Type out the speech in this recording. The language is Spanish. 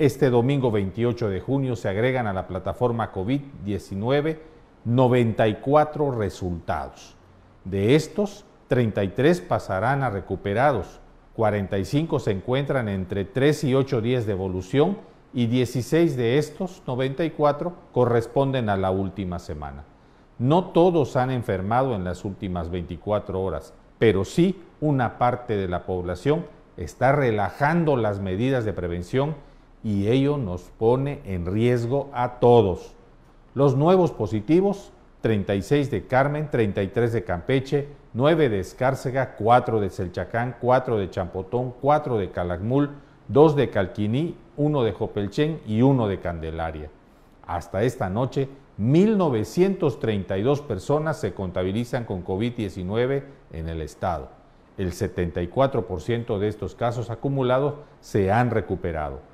Este domingo 28 de junio se agregan a la plataforma COVID-19 94 resultados. De estos, 33 pasarán a recuperados, 45 se encuentran entre 3 y 8 días de evolución y 16 de estos, 94, corresponden a la última semana. No todos han enfermado en las últimas 24 horas, pero sí una parte de la población está relajando las medidas de prevención y ello nos pone en riesgo a todos. Los nuevos positivos, 36 de Carmen, 33 de Campeche, 9 de Escárcega, 4 de Selchacán, 4 de Champotón, 4 de Calakmul, 2 de Calquiní, 1 de Jopelchen y 1 de Candelaria. Hasta esta noche, 1.932 personas se contabilizan con COVID-19 en el estado. El 74% de estos casos acumulados se han recuperado.